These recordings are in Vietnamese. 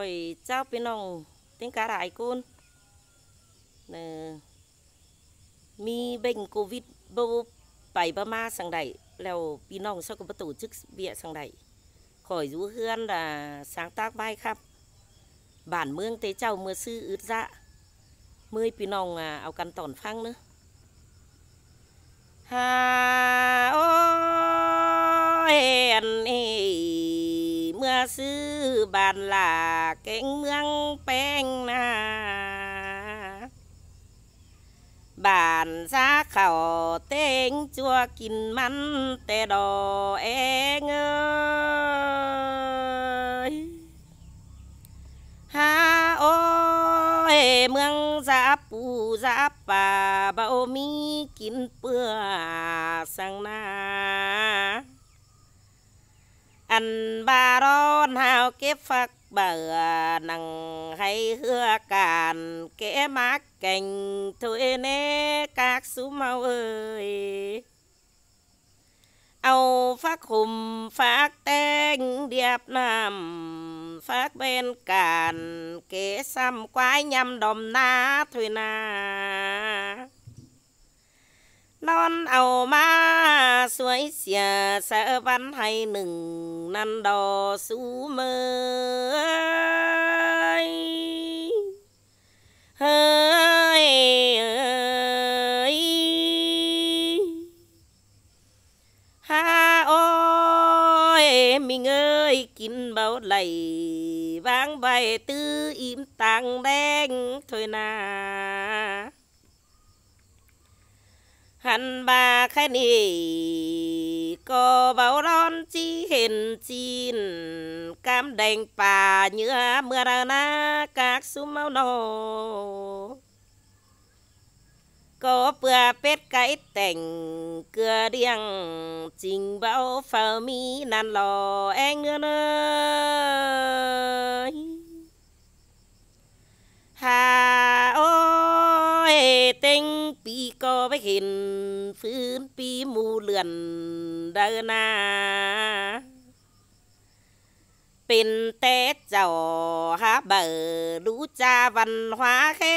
อยเจ้าพี่น้องติ้งกาหลายคนเนมีเบ่งโควิดบ่ไปบ้ามาสังใดแล้วพี่น้องชอบกบตูจึกเบียสังใดขอยรู้เฮือนละสางตากใบครับ บ้านเมืองเตเจ้าเมื่อซื้ออึดจะเมื่อพี่น้องเอากันตอนฟังเนอะฮ่าโอ้เอ็นเอซื้อบานหลาเก่งเมืองแป้งนาบานซาเข่าเต้งจัวกินมันแต่ดอเองเอยฮาโอเมืองซาปูซาป่าเบามีกินเปื่อสังนา anh ba đó hào kiếp phật bờ nằng hay hứa càn kẽ mát cành thôi nè các sú mau ơi Âu phát hùm phát tên điệp nam phát bên càn kẽ xăm quái nhằm đồng ná thôi na non ầu ma suối xìa sẽ văn hay nừng năn đò sú mơ ha ôi mình ơi kín bao lầy vang bay tư im tàng đen thôi nà hẳn bà khen ý có bao đón chi hiền chín cam đành bà như mưa ra na các xu mau nô có bữa pet cái tỉnh cửa điang trình bao phở mi nan lò e anh ơi เห็นฟื้นปีมูเลือนเดินนา เป็นเตเจ้าฮาเบอร์รู้จาวันหวาแค่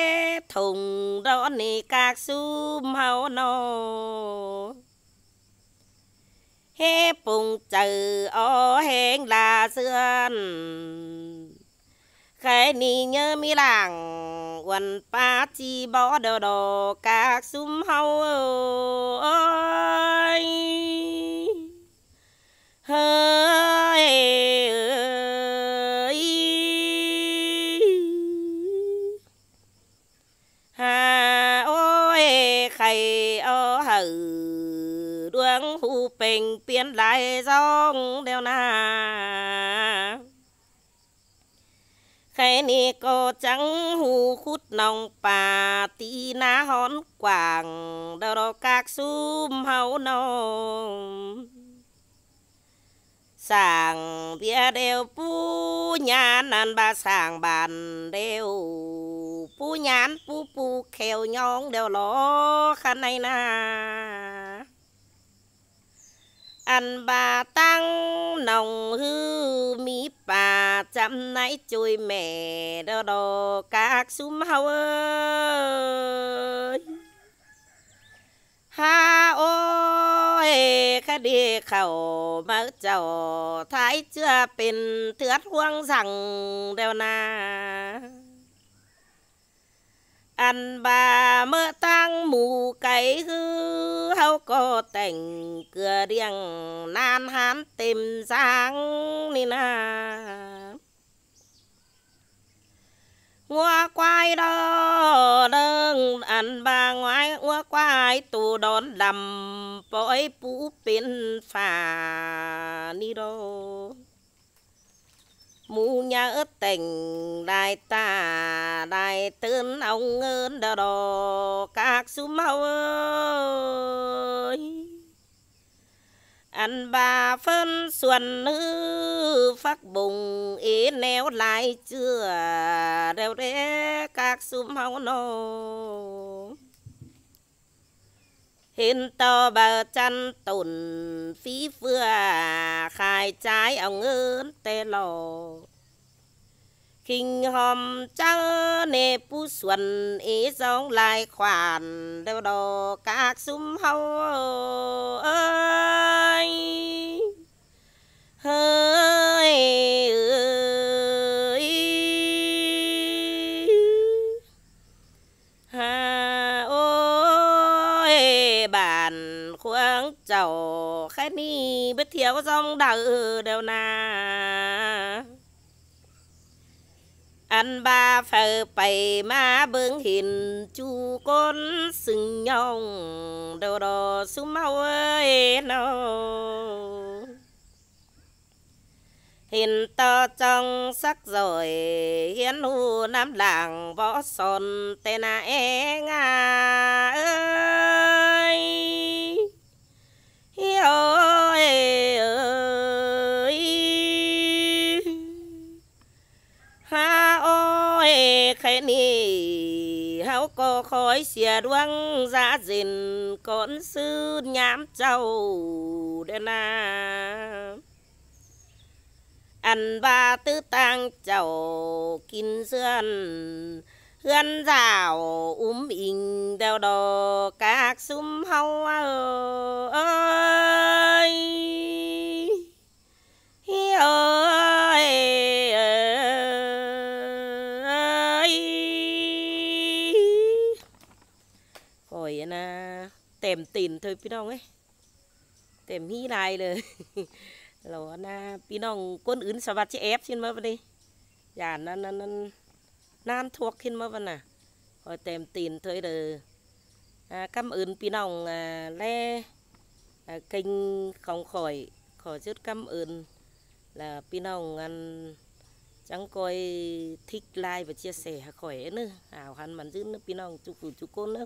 ทงดอนนี่กากซูมเฮาโนเฮปุงเจออ้อแหงลาเสือนใครนี่เยอะมีหลัง chẳng quần ba chi bó đồ đồ các sum hâu ơi hơi hà ôi khay ô hờ đuông hù bình biến lại rong đeo na khe nê có trắng hù khút nòng bà tí ná hón quảng đâu đó các xúm hấu nông sàng bia đều pu nhàn ăn bà sàng bàn đều pu nhàn pu pu kheo nhong đều ló khăn này na ăn bà tăng nồng hư mi bà chậm nãy chui mẹ đó đó các sum hao ơi ha ô hề khá đi khẩu mở chầu thái chưa bình thước hoang rằng đều na ăn bà mơ tăng mù cái hư hâu có tành cửa điang nan hán tìm giang ni na ngua quay đó đơn ăn bà ngoái ngua quay tù đón đầm bói pú pin phà ni đô mu nhớ tình đại ta đại tướng ông ơn đờ đồ các su mau ơi anh bà phân xuân nữ phát bùng ý néo lại chưa đều đế các su mau nô hiên to bờ chân tổn phí vừa khai trái ông ơn tê lò kinh hòm cháu nê pu xuân ý giống lại khoản đều đồ các sum hâu ơi hơi ơi ha ôi đàn khoáng chầu khét ni biết thiếu dòng đời đều nà ăn ba phở bảy má bưng hiền chu con sừng nhong đầu đò xuống mau ơi nào hiền to trong sắc rồi hiến hu nam làng võ sồn tên à e nga ơi ôi ha ôi khẽ ni háo cô khói xìa đuông giá dìn con sư nhám châu đen à ăn ba tư tang chầu kinh dương hươn rào úm bình đeo đồ các sum hâu ơi ơi ơi khỏi na tèm tìn thôi biết đâu ấy tèm hi này rồi แล้วนะพี่น้องก้นอื่นสวัสดิ์จะแอบขึ้นมาวันนี้อย่านั่นนั่นน้ำทวกขึ้นมาวันน่ะคอยเต็มตีนเถอยเด้ออ่าคำอื่นพี่น้องอ่าแล่อ่ากินของข่อยขอจุดคำอื่น là พี่น้องอันจังก้อย thích like và chia sẻ khỏi nữa ảo hắn bắn dữ nữa พี่น้อง chúc phù chúc cô nữa